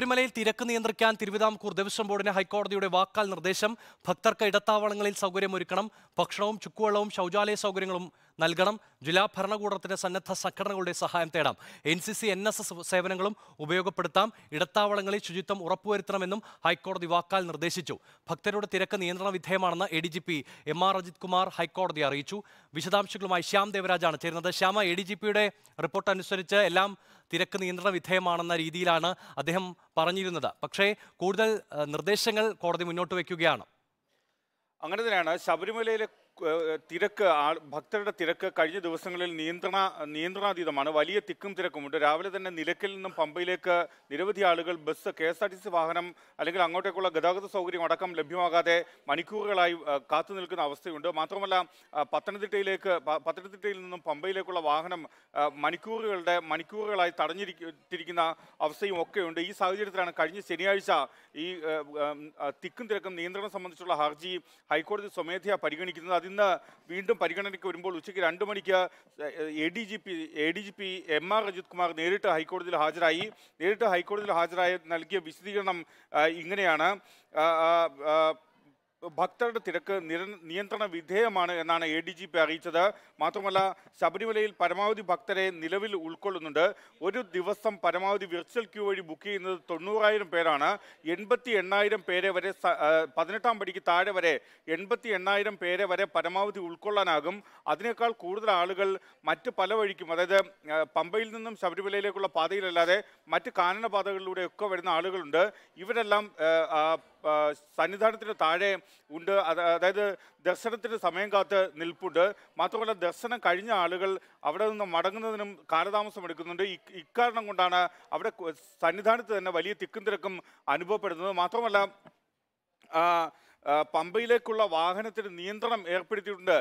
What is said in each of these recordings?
ശബരിമലയിൽ തിരക്ക് നിയന്ത്രിക്കാൻ തിരുവിതാംകൂർ ദേവസ്വം ബോർഡിന് ഹൈക്കോടതിയുടെ വാക്കാൽ നിർദ്ദേശം ഭക്തർക്ക് ഇടത്താവളങ്ങളിൽ സൗകര്യമൊരുക്കണം ഭക്ഷണവും ചുക്കുവെള്ളവും ശൗചാലയ സൗകര്യങ്ങളും നൽകണം ജില്ലാ ഭരണകൂടത്തിന്റെ സന്നദ്ധ സംഘടനകളുടെ സഹായം തേടാം N C C N S S സേവനങ്ങളും ഉപയോഗപ്പെടുത്താം ഇടത്താവളങ്ങളിൽ ശുചിത്വം ഉറപ്പുവരുത്തണമെന്നും ഹൈക്കോടതി വാക്കാൽ നിർദ്ദേശിച്ചു ഭക്തരുടെ തിരക്ക് നിയന്ത്രണ വിധേയമാണെന്ന് A D G P M R Ajith Kumar ഹൈക്കോടതി അറിയിച്ചു വിശദാംശങ്ങളുമായി ശ്യാം ദേവരാജാണ് ചേരുന്നത് ശ്യാമ എ ഡി ജി പിയുടെ റിപ്പോർട്ട് അനുസരിച്ച് എല്ലാം തിരക്ക് നിയന്ത്രണ വിധേയമാണെന്ന രീതിയിലാണ് അദ്ദേഹം പറഞ്ഞിരുന്നത് പക്ഷേ കൂടുതൽ നിർദ്ദേശങ്ങൾ കോടതി മുന്നോട്ട് വയ്ക്കുകയാണ് അങ്ങനെ തന്നെയാണ് ശബരിമലയിലെ തിരക്ക് ആൾ ഭക്തരുടെ തിരക്ക് കഴിഞ്ഞ ദിവസങ്ങളിൽ നിയന്ത്രണ നിയന്ത്രണാതീതമാണ് വലിയ തിക്കും തിരക്കുമുണ്ട് രാവിലെ തന്നെ നിലക്കിൽ നിന്നും പമ്പയിലേക്ക് നിരവധി ആളുകൾ bus K S R T C വാഹനം അല്ലെങ്കിൽ അങ്ങോട്ടേക്കുള്ള ഗതാഗത സൗകര്യം അടക്കം ലഭ്യമാകാതെ മണിക്കൂറുകളായി കാത്തു നിൽക്കുന്ന അവസ്ഥയുണ്ട് മാത്രമല്ല പത്തനംതിട്ടയിലേക്ക് പത്തനംതിട്ടയിൽ നിന്നും പമ്പയിലേക്കുള്ള വാഹനം മണിക്കൂറുകളുടെ മണിക്കൂറുകളായി തടഞ്ഞിരിക്കുന്ന അവസ്ഥയും ഒക്കെയുണ്ട് ഈ സാഹചര്യത്തിലാണ് കഴിഞ്ഞ ശനിയാഴ്ച ഈ തിക്കും തിരക്കും നിയന്ത്രണം സംബന്ധിച്ചുള്ള ഹർജി ഹൈക്കോടതി സ്വമേധയാ പരിഗണിക്കുന്നത് അതിൽ ഇന്ന് വീണ്ടും പരിഗണനയ്ക്ക് വരുമ്പോൾ ഉച്ചയ്ക്ക് രണ്ടു മണിക്ക് A D G P A D G P M R Ajith Kumar നേരിട്ട് ഹൈക്കോടതിയിൽ ഹാജരായി നേരിട്ട് ഹൈക്കോടതിയിൽ ഹാജരായ നൽകിയ വിശദീകരണം ഇങ്ങനെയാണ് ഭക്തരുടെ തിരക്ക് നിര നിയന്ത്രണ വിധേയമാണ് എന്നാണ് എ ഡി ജി പി അറിയിച്ചത് മാത്രമല്ല ശബരിമലയിൽ പരമാവധി ഭക്തരെ നിലവിൽ ഉൾക്കൊള്ളുന്നുണ്ട് ഒരു ദിവസം പരമാവധി വിർച്വൽ ക്യൂ വഴി ബുക്ക് ചെയ്യുന്നത് തൊണ്ണൂറായിരം പേരാണ് എൺപത്തി എണ്ണായിരം പേരെ വരെ പതിനെട്ടാം പടിക്ക് താഴെ വരെ എൺപത്തി എണ്ണായിരം പേരെ വരെ പരമാവധി ഉൾക്കൊള്ളാനാകും അതിനേക്കാൾ കൂടുതൽ ആളുകൾ മറ്റ് പല വഴിക്കും അതായത് പമ്പയിൽ നിന്നും ശബരിമലയിലേക്കുള്ള പാതയിലല്ലാതെ മറ്റ് കാനന പാതകളിലൂടെയൊക്കെ വരുന്ന ആളുകളുണ്ട് ഇവരെല്ലാം സന്നിധാനത്തിന് താഴെ ഉണ്ട് അതായത് ദർശനത്തിന് സമയം കാത്ത് നിൽപ്പുണ്ട് മാത്രമല്ല ദർശനം കഴിഞ്ഞ ആളുകൾ അവിടെ നിന്ന് മടങ്ങുന്നതിനും കാലതാമസം എടുക്കുന്നുണ്ട് ഇക്കാരണം കൊണ്ടാണ് അവിടെ സന്നിധാനത്ത് തന്നെ വലിയ തിക്കും തിരക്കും അനുഭവപ്പെടുന്നത് മാത്രമല്ല പമ്പയിലേക്കുള്ള വാഹനത്തിന് നിയന്ത്രണം ഏർപ്പെടുത്തിയിട്ടുണ്ട്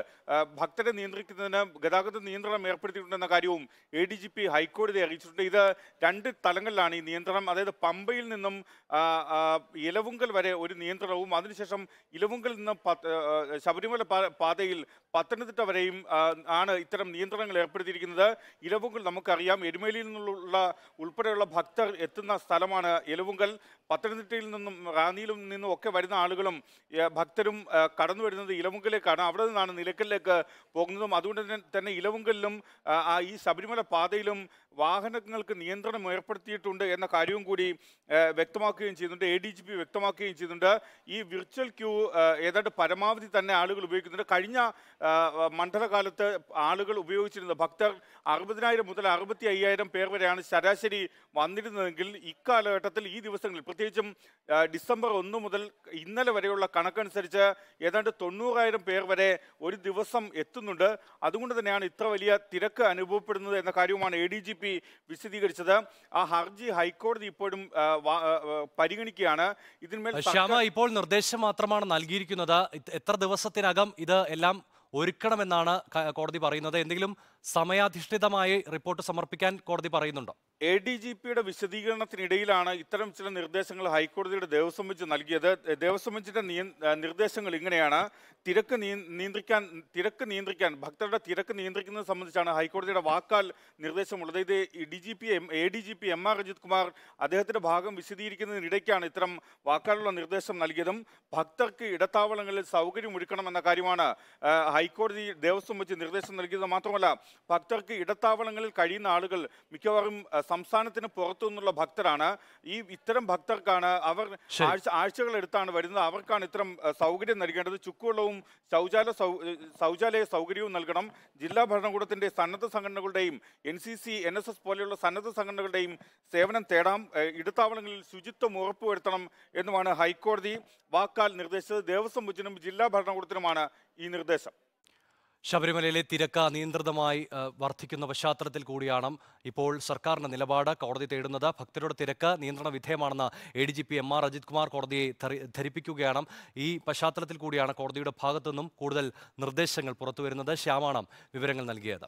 ഭക്തരെ നിയന്ത്രിക്കുന്നതിന് ഗതാഗത നിയന്ത്രണം ഏർപ്പെടുത്തിയിട്ടുണ്ടെന്ന കാര്യവും എ ഡി ജി പി ഹൈക്കോടതിയെ അറിയിച്ചിട്ടുണ്ട് ഇത് രണ്ട് തലങ്ങളിലാണ് ഈ നിയന്ത്രണം അതായത് പമ്പയിൽ നിന്നും ഇലവുങ്കൽ വരെ ഒരു നിയന്ത്രണവും അതിനുശേഷം ഇലവുങ്കൽ നിന്ന് ശബരിമല പാതയിൽ പത്തനംതിട്ട വരെയും ആണ് ഇത്തരം നിയന്ത്രണങ്ങൾ ഏർപ്പെടുത്തിയിരിക്കുന്നത് ഇലവുങ്കൽ നമുക്കറിയാം എരുമേലിയിൽ നിന്നുള്ള ഉൾപ്പെടെയുള്ള ഭക്തർ എത്തുന്ന സ്ഥലമാണ് ഇലവുങ്കൽ പത്തനംതിട്ടയിൽ നിന്നും റാന്നിയിലും നിന്നും ഒക്കെ വരുന്ന ആളുകളും ഭക്തരും കടന്നു വരുന്നത് ഇലമുങ്കലേക്കാണ് അവിടെ നിന്നാണ് നിലക്കലിലേക്ക് പോകുന്നതും അതുകൊണ്ട് തന്നെ ഇലവുങ്കലിലും ഈ ശബരിമല പാതയിലും വാഹനങ്ങൾക്ക് നിയന്ത്രണം ഏർപ്പെടുത്തിയിട്ടുണ്ട് എന്ന കാര്യവും കൂടി വ്യക്തമാക്കുകയും ചെയ്യുന്നുണ്ട് എ ഡി ജി പി വ്യക്തമാക്കുകയും ചെയ്യുന്നുണ്ട് ഈ വിർച്വൽ ക്യൂ ഏതാണ്ട് പരമാവധി തന്നെ ആളുകൾ ഉപയോഗിക്കുന്നുണ്ട് കഴിഞ്ഞ മണ്ഡലകാലത്ത് ആളുകൾ ഉപയോഗിച്ചിരുന്ന ഭക്തർ അറുപതിനായിരം മുതൽ അറുപത്തി അയ്യായിരം പേർ വരെയാണ് ശരാശരി വന്നിരുന്നതെങ്കിൽ ഇക്കാലഘട്ടത്തിൽ ഈ ദിവസങ്ങളിൽ പ്രത്യേകിച്ചും ഡിസംബർ ഒന്ന് മുതൽ ഇന്നലെ വരെയുള്ള കണക്കനുസരിച്ച് ഏതാണ്ട് തൊണ്ണൂറായിരം പേർ വരെ ഒരു ദിവസം എത്തുന്നുണ്ട് അതുകൊണ്ട് തന്നെയാണ് ഇത്ര വലിയ തിരക്ക് അനുഭവപ്പെടുന്നത് എന്ന കാര്യവുമാണ് എ ഡി ജി പി വിശദീകരിച്ചത് ആ ഹർജി ഹൈക്കോടതി ഇപ്പോഴും പരിഗണിക്കുകയാണ് ഇതിന്മേൽ ശ്യാമ ഇപ്പോൾ നിർദ്ദേശം മാത്രമാണ് നൽകിയിരിക്കുന്നത് എത്ര ദിവസത്തിനകം ഇത് എല്ലാം ഒരുക്കണമെന്നാണ് കോടതി പറയുന്നത് എന്തെങ്കിലും സമയാധിഷ്ഠിതമായി റിപ്പോർട്ട് സമർപ്പിക്കാൻ കോടതി പറയുന്നുണ്ടോ എ ഡി ജി പിയുടെ വിശദീകരണത്തിനിടയിലാണ് ഇത്തരം ചില നിർദ്ദേശങ്ങൾ ഹൈക്കോടതിയുടെ ദേവസ്വം ബെഞ്ച് നൽകിയത് ദേവസ്വം ബെഞ്ചിന്റെ നിർദ്ദേശങ്ങൾ ഇങ്ങനെയാണ് തിരക്ക് നിയന്ത്രിക്കാൻ തിരക്ക് നിയന്ത്രിക്കാൻ ഭക്തരുടെ തിരക്ക് നിയന്ത്രിക്കുന്നത് സംബന്ധിച്ചാണ് ഹൈക്കോടതിയുടെ വാക്കാൽ നിർദ്ദേശമുള്ളത് ഇത് D G P M A D G P M R Ajith Kumar അദ്ദേഹത്തിന്റെ ഭാഗം വിശദീകരിക്കുന്നതിനിടയ്ക്കാണ് ഇത്തരം വാക്കാലുള്ള നിർദ്ദേശം നൽകിയതും ഭക്തർക്ക് ഇടത്താവളങ്ങളിൽ ഒരുക്കണമെന്ന കാര്യമാണ് ഹൈക്കോടതി ദേവസ്വം വെച്ച് നിർദ്ദേശം നൽകിയത് മാത്രമല്ല ഭക്തർക്ക് ഇടത്താവളങ്ങളിൽ കഴിയുന്ന ആളുകൾ മിക്കവാറും സംസ്ഥാനത്തിന് പുറത്തു നിന്നുള്ള ഭക്തരാണ് ഈ ഇത്തരം ഭക്തർക്കാണ് അവർ ആഴ്ചകൾ എടുത്താണ് വരുന്നത് അവർക്കാണ് ഇത്തരം സൗകര്യം നൽകേണ്ടത് ചുക്കുവെള്ളവും ശൗചാലയ ശൗചാലയ സൗകര്യവും നൽകണം ജില്ലാ ഭരണകൂടത്തിന്റെ സന്നദ്ധ സംഘടനകളുടെയും N C C N S S പോലെയുള്ള സന്നദ്ധ സംഘടനകളുടെയും സേവനം തേടാം ഇടത്താവളങ്ങളിൽ ശുചിത്വം ഉറപ്പുവരുത്തണം എന്നുമാണ് ഹൈക്കോടതി വാക്കാൽ നിർദ്ദേശിച്ചത് ദേവസ്വം ബുജിനും ജില്ലാ ഭരണകൂടത്തിനുമാണ് ഈ നിർദ്ദേശം ശബരിമലയിലെ തിരക്ക് അനിയന്ത്രിതമായി വർദ്ധിക്കുന്ന പശ്ചാത്തലത്തിൽ കൂടിയാണ് ഇപ്പോൾ സർക്കാരിന്റെ നിലപാട് കോടതി തേടുന്നത് ഭക്തരുടെ തിരക്ക് നിയന്ത്രണ വിധേയമാണെന്ന് A D G P M R Ajith Kumar കോടതിയെ ധരിപ്പിക്കുകയാണ് ഈ പശ്ചാത്തലത്തിൽ കൂടിയാണ് കോടതിയുടെ ഭാഗത്തു നിന്നും കൂടുതൽ നിർദ്ദേശങ്ങൾ പുറത്തുവരുന്നത് ശ്യാമാണ് വിവരങ്ങൾ നൽകിയത്